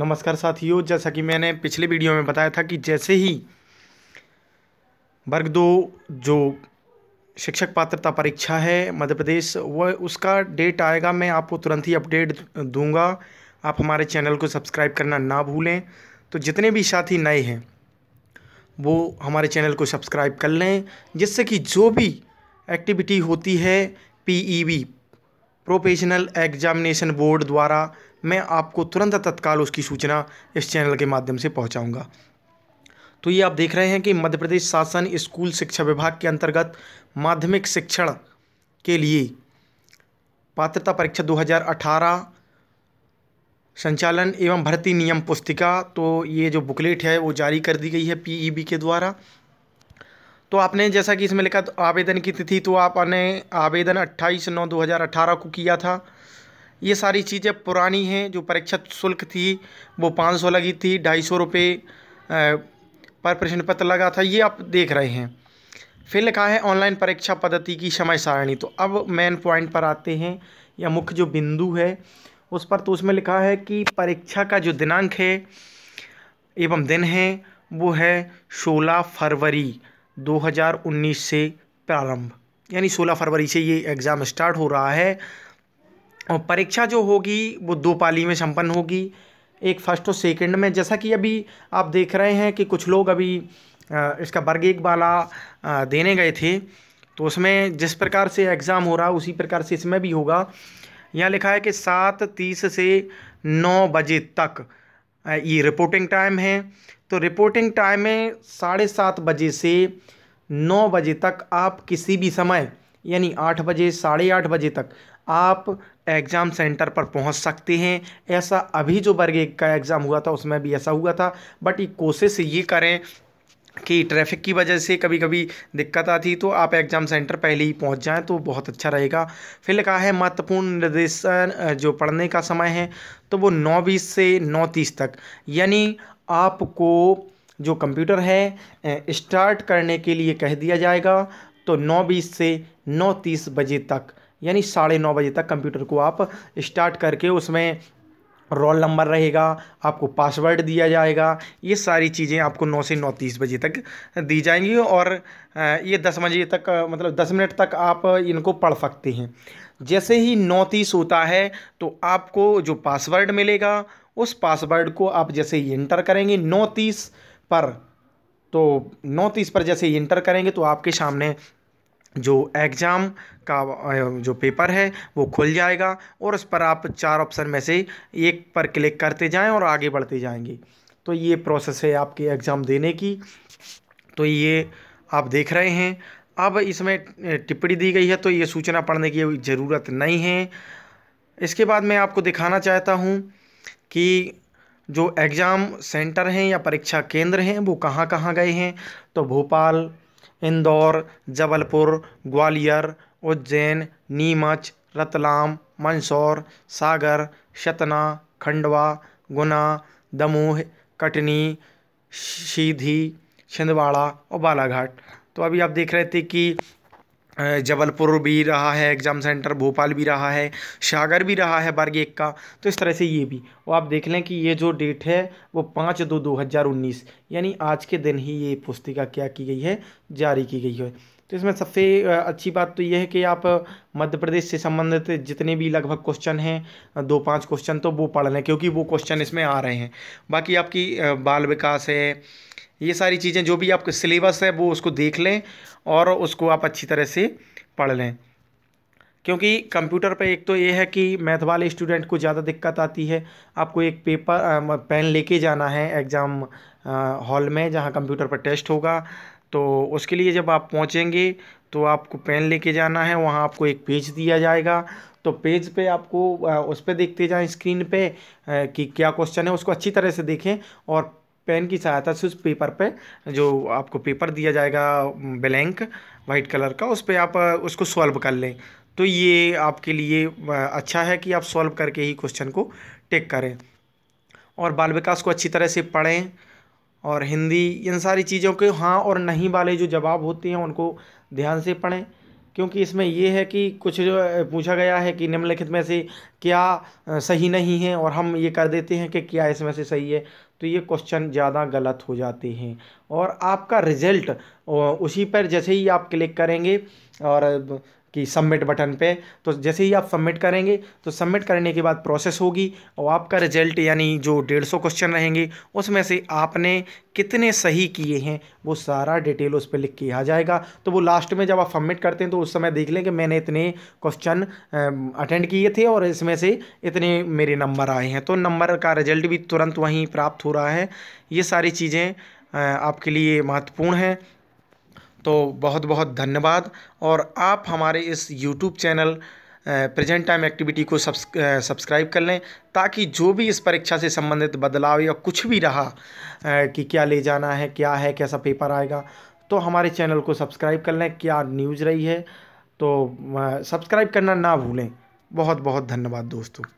नमस्कार साथियों जैसा कि मैंने पिछले वीडियो में बताया था कि जैसे ही वर्ग दो जो शिक्षक पात्रता परीक्षा है मध्य प्रदेश वह उसका डेट आएगा मैं आपको तुरंत ही अपडेट दूंगा आप हमारे चैनल को सब्सक्राइब करना ना भूलें तो जितने भी साथी नए हैं वो हमारे चैनल को सब्सक्राइब कर लें जिससे कि जो भी एक्टिविटी होती है पी प्रोफेशनल एग्जामिनेशन बोर्ड द्वारा मैं आपको तुरंत तत्काल उसकी सूचना इस चैनल के माध्यम से पहुंचाऊंगा तो ये आप देख रहे हैं कि मध्य प्रदेश शासन स्कूल शिक्षा विभाग के अंतर्गत माध्यमिक शिक्षण के लिए पात्रता परीक्षा 2018 संचालन एवं भर्ती नियम पुस्तिका तो ये जो बुकलेट है वो जारी कर दी गई है पी e के द्वारा तो आपने जैसा कि इसमें लिखा तो आवेदन की तिथि तो आपने आवेदन अट्ठाईस नौ दो हज़ार अठारह को किया था ये सारी चीज़ें पुरानी हैं जो परीक्षा शुल्क थी वो पाँच सौ लगी थी ढाई सौ रुपये पर प्रश्न पत्र लगा था ये आप देख रहे हैं फिर लिखा है ऑनलाइन परीक्षा पद्धति की समय सारणी तो अब मेन पॉइंट पर आते हैं या मुख्य जो बिंदु है उस पर तो उसमें लिखा है कि परीक्षा का जो दिनांक है एवं दिन है वो है सोलह फरवरी 2019 से प्रारंभ यानी 16 फरवरी से ये एग्ज़ाम स्टार्ट हो रहा है और परीक्षा जो होगी वो दो पाली में संपन्न होगी एक फर्स्ट और सेकंड में जैसा कि अभी आप देख रहे हैं कि कुछ लोग अभी इसका वर्ग एक वाला देने गए थे तो उसमें जिस प्रकार से एग्ज़ाम हो रहा है उसी प्रकार से इसमें भी होगा यहाँ लिखा है कि सात तीस से नौ बजे तक ये रिपोर्टिंग टाइम है तो रिपोर्टिंग टाइम है साढ़े सात बजे से नौ बजे तक आप किसी भी समय यानी आठ बजे साढ़े आठ बजे तक आप एग्ज़ाम सेंटर पर पहुंच सकते हैं ऐसा अभी जो वर्ग एक का एग्ज़ाम हुआ था उसमें भी ऐसा हुआ था बट ये कोशिश ये करें कि ट्रैफिक की वजह से कभी कभी दिक्कत आती तो आप एग्ज़ाम सेंटर पहले ही पहुंच जाएं तो बहुत अच्छा रहेगा फिर कहा है महत्वपूर्ण निर्देशन जो पढ़ने का समय है तो वो नौ बीस से नौ तीस तक यानी आपको जो कंप्यूटर है स्टार्ट करने के लिए कह दिया जाएगा तो नौ बीस से नौ तीस बजे तक यानी साढ़े नौ बजे तक कंप्यूटर को आप स्टार्ट करके उसमें रोल नंबर रहेगा आपको पासवर्ड दिया जाएगा ये सारी चीज़ें आपको नौ से नौ तीस बजे तक दी जाएंगी और ये दस बजे तक मतलब दस मिनट तक आप इनको पढ़ सकते हैं जैसे ही नौ तीस होता है तो आपको जो पासवर्ड मिलेगा उस पासवर्ड को आप जैसे ही इंटर करेंगे नौ तीस पर तो नौ तीस पर जैसे ही इंटर करेंगे तो आपके सामने जो एग्ज़ाम का जो पेपर है वो खुल जाएगा और उस पर आप चार ऑप्शन में से एक पर क्लिक करते जाएं और आगे बढ़ते जाएंगे तो ये प्रोसेस है आपके एग्ज़ाम देने की तो ये आप देख रहे हैं अब इसमें टिप्पणी दी गई है तो ये सूचना पढ़ने की ज़रूरत नहीं है इसके बाद मैं आपको दिखाना चाहता हूँ कि जो एग्ज़ाम सेंटर हैं या परीक्षा केंद्र हैं वो कहाँ कहाँ गए हैं तो भोपाल इंदौर जबलपुर ग्वालियर उज्जैन नीमच रतलाम मंदसौर सागर सतना खंडवा गुना दमोह कटनी सीधी छिंदवाड़ा और बालाघाट तो अभी आप देख रहे थे कि जबलपुर भी रहा है एग्ज़ाम सेंटर भोपाल भी रहा है सागर भी रहा है वर्ग एक का तो इस तरह से ये भी और आप देख लें कि ये जो डेट है वो पाँच दो दो हज़ार उन्नीस यानी आज के दिन ही ये पुस्तिका क्या की गई है जारी की गई है तो इसमें सबसे अच्छी बात तो यह है कि आप मध्य प्रदेश से संबंधित जितने भी लगभग क्वेश्चन हैं दो पांच क्वेश्चन तो वो पढ़ लें क्योंकि वो क्वेश्चन इसमें आ रहे हैं बाकी आपकी बाल विकास है ये सारी चीज़ें जो भी आपका सिलेबस है वो उसको देख लें और उसको आप अच्छी तरह से पढ़ लें क्योंकि कंप्यूटर पर एक तो ये है कि मैथ वाले स्टूडेंट को ज़्यादा दिक्कत आती है आपको एक पेपर पेन लेके जाना है एग्ज़ाम हॉल में जहाँ कंप्यूटर पर टेस्ट होगा तो उसके लिए जब आप पहुँचेंगे तो आपको पेन लेके जाना है वहाँ आपको एक पेज दिया जाएगा तो पेज पे आपको उस पर देखते जाएं स्क्रीन पे कि क्या क्वेश्चन है उसको अच्छी तरह से देखें और पेन की सहायता से उस पेपर पे जो आपको पेपर दिया जाएगा ब्लैंक वाइट कलर का उस पर आप उसको सॉल्व कर लें तो ये आपके लिए अच्छा है कि आप सॉल्व करके ही क्वेश्चन को टेक करें और बाल विकास को अच्छी तरह से पढ़ें और हिंदी इन सारी चीज़ों के हाँ और नहीं वाले जो जवाब होते हैं उनको ध्यान से पढ़ें क्योंकि इसमें ये है कि कुछ जो पूछा गया है कि निम्नलिखित में से क्या सही नहीं है और हम ये कर देते हैं कि क्या इसमें से सही है तो ये क्वेश्चन ज़्यादा गलत हो जाते हैं और आपका रिजल्ट उसी पर जैसे ही आप क्लिक करेंगे और कि सबमिट बटन पे तो जैसे ही आप सबमिट करेंगे तो सबमिट करने के बाद प्रोसेस होगी और आपका रिजल्ट यानी जो डेढ़ सौ क्वेश्चन रहेंगे उसमें से आपने कितने सही किए हैं वो सारा डिटेल उस पर लिख के आ जाएगा तो वो लास्ट में जब आप सबमिट करते हैं तो उस समय देख लें कि मैंने इतने क्वेश्चन अटेंड किए थे और इसमें से इतने मेरे नंबर आए हैं तो नंबर का रिजल्ट भी तुरंत वहीं प्राप्त हो रहा है ये सारी चीज़ें आपके लिए महत्वपूर्ण हैं तो बहुत बहुत धन्यवाद और आप हमारे इस YouTube channel present time activity को सब्सक्राइब कर लें ताकि जो भी इस परीक्षा से संबंधित बदलाव या कुछ भी रहा कि क्या ले जाना है क्या है कैसा पेपर आएगा तो हमारे चैनल को सब्सक्राइब कर लें क्या न्यूज़ रही है तो सब्सक्राइब करना ना भूलें बहुत बहुत धन्यवाद दोस्तों